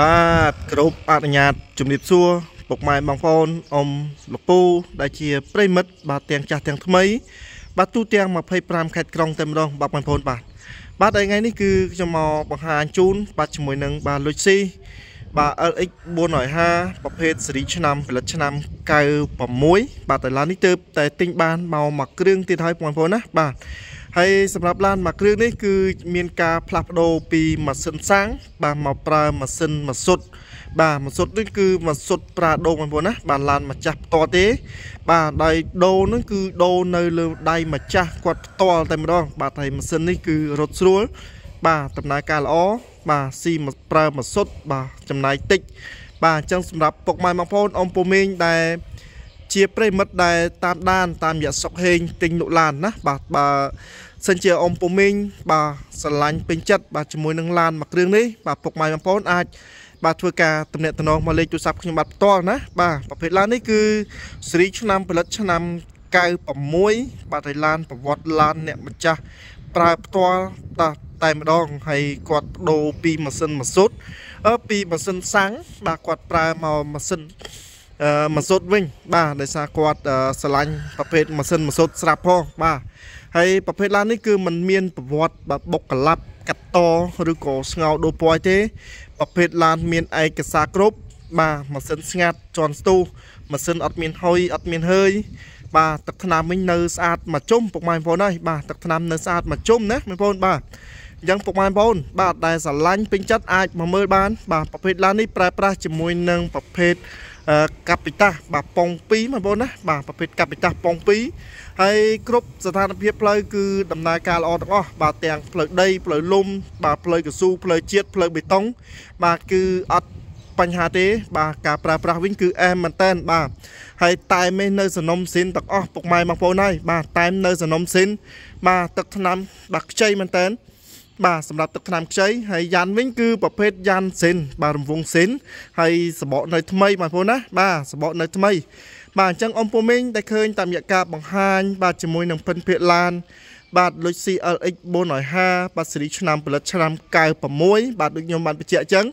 បាទគ្រប់អនុញ្ញាតជំរាបសួរពុកម៉ែបងប្អូនអ៊ំលោកពូដែលជាប្រិមិត្តបាទទាំងចាស់ទាំងថ្មី បាទទូទាំង25ខេត្តក្រុងតែម្ដងបាទបងប្អូនបាទបាទថ្ងៃនេះគឺខ្ញុំមកបង្ហាញជូន បាទជាមួយនឹងបាទលុចស៊ីបាទ LX 450ប្រភេទស៊េរីឆ្នាំផលិតឆ្នាំ96បាទតែឡាននេះទើបតែទិញបានមកមួយគ្រឿងទៀតហើយបងប្អូនណាបាទហើយសម្រាប់ឡានមួយគ្រឿងនេះគឺមានការផ្លាស់ប្ដូរពីម៉ាស៊ីនសាំងបាទមកប្រើម៉ាស៊ីនម៉ាសុទ្ធបាទម៉ាសុទ្ធនេះគឺម៉ាសុទ្ធប្រាដូងបងប្អូនណាបាទឡានម្ចាស់ផ្ទាល់ទេបាទដោយដូរនឹងគឺដូរនៅលើដៃម្ចាស់គាត់ផ្ទាល់តែម្ដងបាទហើយម៉ាស៊ីននេះគឺរត់ស្រួល បាទដំណើរការល្អបាទស៊ីប្រើម៉ាសុទ្ធបាទចំណាយតិចបាទអញ្ចឹងសម្រាប់ពុកម៉ែបងប្អូនអ៊ំពូមីងដែលជាប្រិមិត្តដែលតាមដានតាមរយៈសុកហេងទិញលោកឡានណាបាទបើសិនជាអ៊ំពូមីងបាទស្រឡាញ់ពេញចិត្តបាទជាមួយនឹងឡានមួយគ្រឿងនេះបាទពុកម៉ែបងប្អូនអាចបាទធ្វើការតំណែងតំណងមកលេខទូរស័ព្ទខ្ញុំបាទផ្ទាល់ណាបាទប្រភេទឡាននេះគឺស៊េរីឆ្នាំផលិតឆ្នាំ96បាទហើយឡានប្រវត្តិឡានអ្នកម្ចាស់ប្រើផ្ទាល់តាតែម្ដងហើយគាត់ដូរពីម៉ាស៊ីនម៉ាស៊ូតពីម៉ាស៊ីនសាំងបាទគាត់ប្រើមកម៉ាស៊ីនម៉ាស៊ូតវិញបាទដោយសារគាត់ឆ្លាញ់ប្រភេទម៉ាស៊ីនម៉ាស៊ូតស្រាប់ផងបាទហើយប្រភេទឡាននេះគឺมันមានប្រវត្តិបាទបុកកឡាប់កាត់តឬក៏ស្ងោដូរពណ៌ទេប្រភេទឡានមានឯកសារគ្រប់បាទម៉ាស៊ីនស្ងាត់ជន់ស្ទុះម៉ាស៊ីនអត់មានហុយអត់មានហើយបាទទឹកថ្នាំវិញនៅស្អាតមកជុំពុកម៉ែបងប្អូនហើយបាទទឹកថ្នាំនៅស្អាតមកជុំណាបងប្អូនបាទអញ្ចឹងពុកម៉ែបងប្អូនបាទដែលស្រឡាញ់ពេញចិត្តអាចមកមើលបាន បាទប្រភេទឡាននេះប្រើប្រាស់ជាមួយនឹងប្រភេទកាពីតាសបាទប៉ុង2បងប្អូនណាបាទប្រភេទកាពីតាសប៉ុង2ហើយគ្រប់ស្ថានភាពផ្លូវគឺដំណើរការល្អទាំងអស់បាទទាំងផ្លូវដីផ្លូវលំ បាទផ្លូវកស៊ូផ្លូវជាតិផ្លូវបេតុង បាទគឺអត់បញ្ហាទេ បាទការប្រើប្រាស់វិញគឺអែមមែនតែនបាទហើយតែមេនៅសនំស៊ីនទាំងអស់ពុកម៉ែបងប្អូនហើយបាទតែមនៅសនំស៊ីនបាទទឹកថ្នាំ បាទខ្ចីមែនតែនបាទសម្រាប់ទឹកថ្នាំខ្ចីហើយយ៉ានវិញគឺប្រភេទយ៉ានសិនបាទរង្វង់សិនហើយសបកនៅថ្មីបងប្អូនណាបាទសបកនៅថ្មី បាទអញ្ចឹងអ៊ំពូមីងតែឃើញ តាមរយៈការបង្ហាញបាទជាមួយនឹងពិនភាកឡានបាទលុច CLX 450បាទស៊េរីឆ្នាំផលិតឆ្នាំ96បាទដូចខ្ញុំបានបញ្ជាក់អញ្ចឹង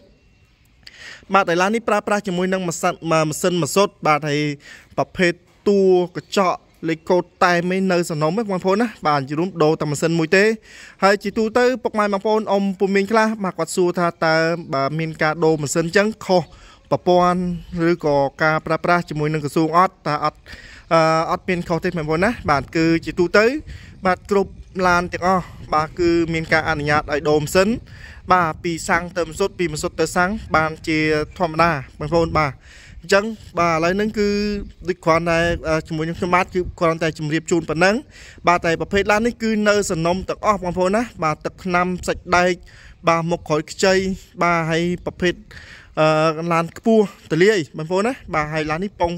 បាទឥឡូវនេះប្រើប្រាស់ជាមួយនឹងម៉ាស៊ីនម៉ាស៊ីនម៉ាសុត បាទហើយប្រភេទតួកញ្ចក់លេខកូដតែមិននៅសំណុំបងប្អូនណាបាទជារួមដូរតែម៉ាស៊ីនមួយទេ ហើយជាទូទៅពុកម៉ែបងប្អូនអ៊ំពុំមានខ្លះបាទគាត់សួរថាតើបើមានការដូរម៉ាស៊ីនអញ្ចឹងខុសប្រព័ន្ធឬក៏ការប្រើប្រាស់ជាមួយនឹងក្រសួងអត់តើអត់អត់មានខុសទេបងប្អូនណាបាទគឺជាទូទៅ បាទគ្រប់ឡានទាំងអស់បាទគឺមានការអនុញ្ញាតឲ្យដូរម៉ាស៊ីនបាទពីសាំងទៅមសុទ្ធពីមសុទ្ធទៅសាំងបានជាធម្មតាបងប្អូនបាទអញ្ចឹងបាទឥឡូវហ្នឹងគឺដូចគ្រាន់តែជាមួយខ្ញុំខ្ញុំបាទគឺគ្រាន់តែជម្រាបជូនប៉ុណ្ណឹងបាទតែប្រភេទឡាននេះគឺនៅសនំទាំងអស់បងប្អូនណាបាទទឹកថ្នាំសាច់ដែកបាទមុខក្រោយខ្ចីបាទហើយប្រភេទអឺឡានខ្ពស់តលាយបងប្អូនណាបាទហើយឡាននេះប៉ុង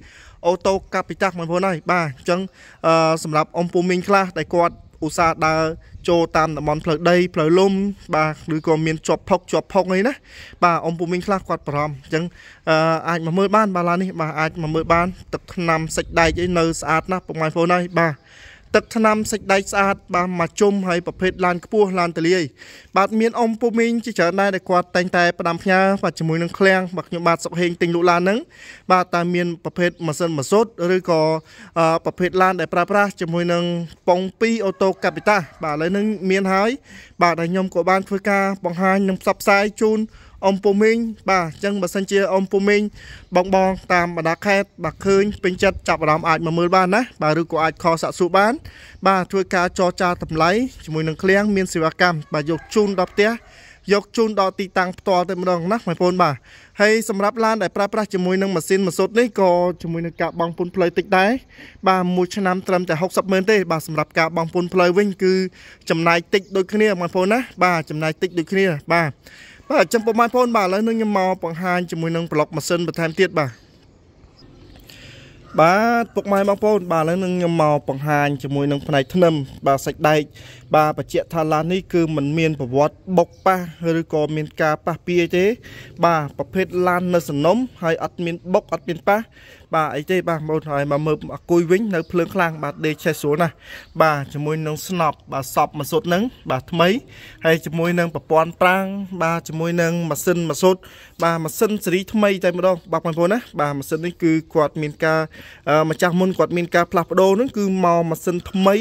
2អូតូកាពីតាស់បងប្អូនហើយបាទអញ្ចឹងអឺសម្រាប់អំពូមីងខ្លះដែលគាត់ឧស្សាហ៍ដើរចូលតាមតំបន់ផ្លូវដីផ្លូវលំបាទឬក៏មានជាប់ផុកជាប់ផុកអីណាបាទអ៊ំពូមីងខ្លះគាត់បារម្ភអញ្ចឹងអាចមកមើលបានបាទឡាននេះបាទអាចមកមើលបានទឹកថ្នាំសាច់ដែកអីនៅស្អាតណាស់បងប្អូនហើយបាទទឹកថ្នាំសាច់ដែកស្អាត បាទមកជុំហើយប្រភេទឡានខ្ពស់ឡានតលាយបាទមានអ៊ំពុមីងជាច្រើនដែរដែលគាត់តែងតែផ្ដាំផ្ញើបាទជាមួយនឹងឃ្លាំងបាទខ្ញុំបាទសុកហេងទិញលក់ឡានហ្នឹងបាទតើមានប្រភេទម៉ាស៊ីនម៉ាស៊ូតឬក៏ប្រភេទឡានដែលប្រើប្រាស់ជាមួយនឹងប៉ុង2អូតូកាពីតាបាទឥឡូវហ្នឹងមានហើយ បាទហើយខ្ញុំក៏បានធ្វើការបង្ហាញនិងផ្សព្វផ្សាយជូនអ៊ំពូមីងបាទអញ្ចឹងបើសិនជាអ៊ំពូមីងបងបង តាមបណ្ដា ខេត្តបាទឃើញពេញចិត្តចាប់អារម្មណ៍អាចមកមើលបានណាបាទឬក៏អាចខលសាក់សួរបាន បាទធ្វើការចរចាតម្លៃជាមួយនឹងឃ្លាំងមានសេវាកម្មបាទយកជូនដល់ផ្ទះយកជូនដល់ទីតាំងផ្ទាល់តែម្ដងណាបងប្អូនបាទហើយសម្រាប់ឡានដែលប្រើប្រាស់ជាមួយនឹងម៉ាស៊ីនម៉ាស៊ូតនេះក៏ជាមួយនឹងការបង់ពន្ធផ្លូវតិចដែរបាទមួយឆ្នាំត្រឹមតែ60ម៉ឺនទេបាទសម្រាប់ការបង់ពន្ធផ្លូវវិញគឺចំណាយតិចដូចគ្នាបងប្អូនណាបាទចំណាយតិចដូចគ្នា បាទបាទចឹងបងប្អូនបាទឥឡូវនឹងខ្ញុំមកបង្ហាញជាមួយនឹងប្លុកម៉ាស៊ីនបន្ថែមទៀតបាទបាទពុកម៉ែបងប្អូនបាទឥឡូវនឹងខ្ញុំមកបង្ហាញជាមួយនឹងផ្នែកធ្នឹមបាទសាច់ដែកបាទបច្ចៈថាឡាននេះគឺมันមានប្រវត្តិបុកប៉ះឬក៏មានការប៉ះពីអីទេបាទប្រភេទឡាននៅសំណុំហើយអត់មានបុកអត់មានប៉ះបាទអីទេបាទមើលហើយមកមើលអគុយវិញនៅភ្លើងខ្លាំងបាទដេកឆេះស្រួលណាស់បាទជាមួយនឹងស្នប់បាទសពមួយសុតហ្នឹងបាទថ្មីហើយជាមួយនឹងប្រព័ន្ធប្រាំងបាទជាមួយនឹងម៉ាស៊ីនមួយសុតបាទម៉ាស៊ីនស៊េរីថ្មីតែម្ដងបាទបងប្អូនណាបាទម៉ាស៊ីននេះគឺគាត់មានការម្ចាស់មុនគាត់មានការផ្លាស់ប្ដូរហ្នឹងគឺមកម៉ាស៊ីនថ្មី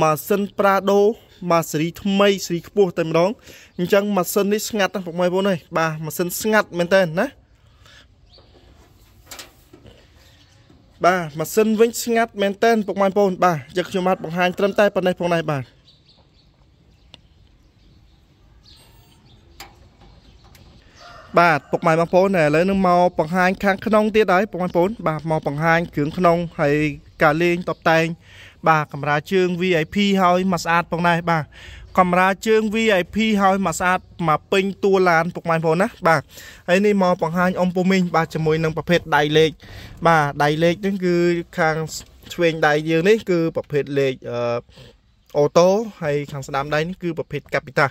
ម៉ាស៊ីនប្រាដូម៉ាស៊េរីថ្មីស៊េរីខ្ពស់តែម្ដងអញ្ចឹងម៉ាស៊ីននេះស្ងាត់ណាស់បងប្អូនអើយបាទម៉ាស៊ីនស្ងាត់មែនតើណាបាទម៉ាស៊ីនវិញស្ងាត់មែនតើបងប្អូន បាទអញ្ចឹងខ្ញុំអាចបង្ហាញត្រឹមតែប៉ុណ្ណេះផងដែរបាទបាទពុកម៉ែបងប្អូនឥឡូវនឹងមកបង្ហាញខាងក្នុងទៀតហើយបងប្អូន បាទមកបង្ហាញគ្រឿងក្នុងហើយការលេងតបតែងបាទកាមេរ៉ាជើង VIP ហើយមកស្អាតផងដែរបាទកាមេរ៉ាជើង VIP ហើយមកស្អាតមកពេញតួឡានពុកម៉ែបងណាបាទហើយនេះមកបង្ហាញអំពូមីងបាទជាមួយនឹងប្រភេទដៃលេខបាទដៃលេខនេះគឺខាងឆ្វេងដៃយើងនេះ គឺប្រភេទលេខអឺអូតូហើយខាងស្ដាំដៃនេះគឺប្រភេទកាពីតាស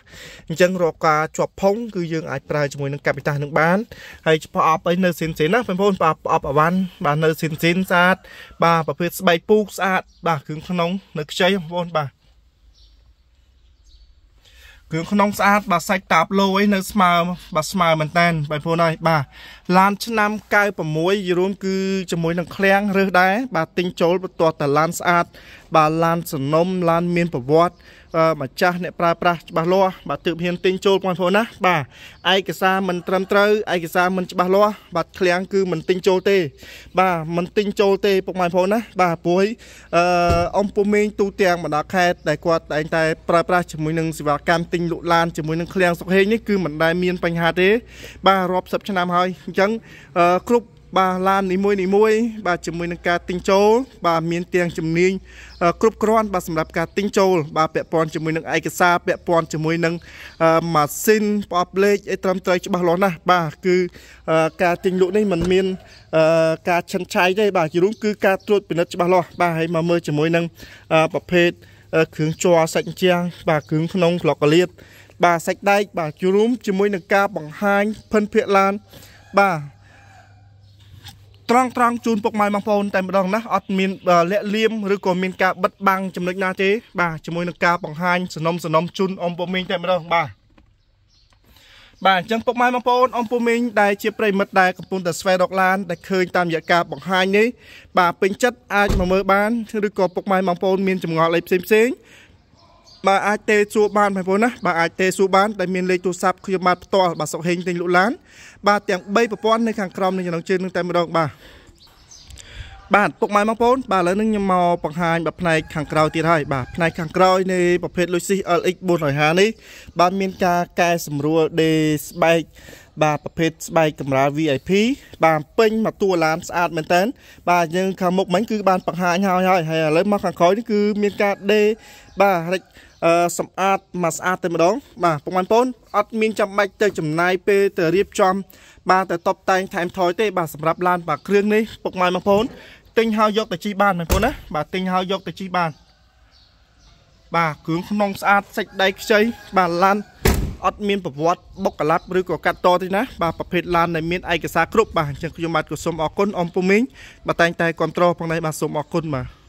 អញ្ចឹងរកការជាប់ផុងគឺយើងអាចប្រើជាមួយនឹងកាពីតាសនឹងបានហើយប្រអប់អីនៅស៊ីនស៊ីនណាបងប្អូនប្រអប់អវ៉ាន់បាទនៅស៊ីនស៊ីនស្អាត បាទប្រភេទស្បែកពូកស្អាតបាទគ្រឿងក្នុងនៅខ្ចីបងប្អូនបាទគ្រឿងក្នុងស្អាត បាទសាច់តាបលោអីនៅស្មើបាទស្មើមែនតែនបងប្អូនអើយបាទឡានឆ្នាំ96យរួមគឺជាមួយនឹងឃ្លាំងរើសដែរបាទទិញចូលបន្ទាត់តឡាន ស្អាតបាទឡានសនំឡានមានប្រវត្តិម្ចាស់អ្នកប្រើប្រាស់ច្បាស់លាស់បាទទើបហ៊ានទិញចូលបងប្អូនណាបាទឯកសារមិនត្រឹមត្រូវឯកសារមិនច្បាស់លាស់បាទឃ្លាំងគឺមិនទិញចូលទេបាទមិនទិញចូលទេពុកម៉ែបងប្អូនណាបាទព្រួយអឺអំពុមេងទូទាំងបណ្ដាខេត្តដែលគាត់តែងតែប្រើប្រាស់ជាមួយនឹងសេវាកម្មទិញលក់ឡានជាមួយនឹងឃ្លាំងសុខហេងនេះគឺមិនដែលមានបញ្ហាទេ បាទរាប់សិបឆ្នាំហើយអញ្ចឹងគ្រប់បាទឡាននីមួយនីមួយបាទជាមួយនឹងការទិញចូលបាទមានទាំងជំនាញគ្រប់គ្រាន់បាទសម្រាប់ការទិញចូលបាទពាក់ព័ន្ធជាមួយនឹងឯកសារពាក់ព័ន្ធជាមួយនឹងម៉ាស៊ីនប្រអប់លេខអីត្រឹមត្រូវច្បាស់លាស់ណាស់បាទគឺការទិញលក់នេះมันមានការឆិនឆាយទេបាទជារួមគឺការត្រួតពិនិត្យច្បាស់លាស់បាទហើយមកមើលជាមួយនឹងប្រភេទគ្រឿងជ័រសាច់ជាងបាទគ្រឿងក្នុងក្លកកលៀតបាទសាច់ដែកបាទជួមជាមួយនឹងការបង្ហាញភិនភាកឡានបាទត្រង់ត្រង់ជូនពុកម៉ែបងប្អូនតែម្ដងណាអត់មានលាក់លៀមឬក៏មានការបិទបាំងចំណុចណាទេបាទជាមួយនឹងការបង្ហាញសនំសនំជូនអ៊ំពុកមីងតែម្ដងបាទបាទអញ្ចឹងពុកម៉ែបងប្អូនអ៊ំពូមីងដែលជាប្រិមិត្តដែលកំពុងតែស្វែងរកឡានដែលឃើញតាមរយៈការបង្ហាញនេះបាទពេញចិត្តអាចមកមើលបានឬក៏ពុកម៉ែបងប្អូនមានចម្ងល់អីផ្សេងផ្សេងបើអាចទេសួរបានបងប្អូនណាបើអាចទេសួរបានដែលមានលេខទូរស័ព្ទខ្ញុំបាទផ្ទាល់បាទសុកហេងទិញលូឡាន បាទទាំង3ប្រព័ន្ធនៅខាងក្រោមនឹងចំណងជើងនឹងតែម្ដងបាទបាទពុកម៉ែបងប្អូនបាទឥឡូវនេះខ្ញុំមកបង្ហាញបាទផ្នែកខាងក្រោយទៀតហើយបាទផ្នែកខាងក្រោយនៃប្រភេទ Luxus LX 450នេះបាទមានការកែសម្រួលដេស្បែកបាទប្រភេទស្បែកកម្រាល VIP បាទពេញមកតួឡានស្អាតមែនតើបាទយើងខាងមុខមិញគឺបានបង្ហាញហើយហើយហើយឥឡូវមកខាងក្រោយនេះគឺមានការដេបាទរិចអឺសម្អាតមកស្អាតតែម្ដង បាទបងប្អូនអត់មានចាំបាច់ទៅចំណាយពេលទៅរៀបចំ បាទទៅតុបតែងថែមថយទេបាទសម្រាប់ឡានបាទគ្រឿងនេះពុកម៉ែបងប្អូនទិញហើយយកទៅជីបានបងប្អូនណាបាទទិញហើយយកទៅជីបានបាទគ្រឿងក្នុងស្អាតសាច់ដៃខ្ចីបាទឡានអត់មាន ប្រវត្តិបុកកឡាប់ឬក៏កាត់តទេណាបាទប្រភេទឡានដែលមានឯកសារគ្រប់បាទអញ្ចឹងខ្ញុំបាទក៏សូមអរគុណអំពុមីងបាទតែងតែគ្រប់គ្រងផងដែរបាទសូមអរគុណបាទ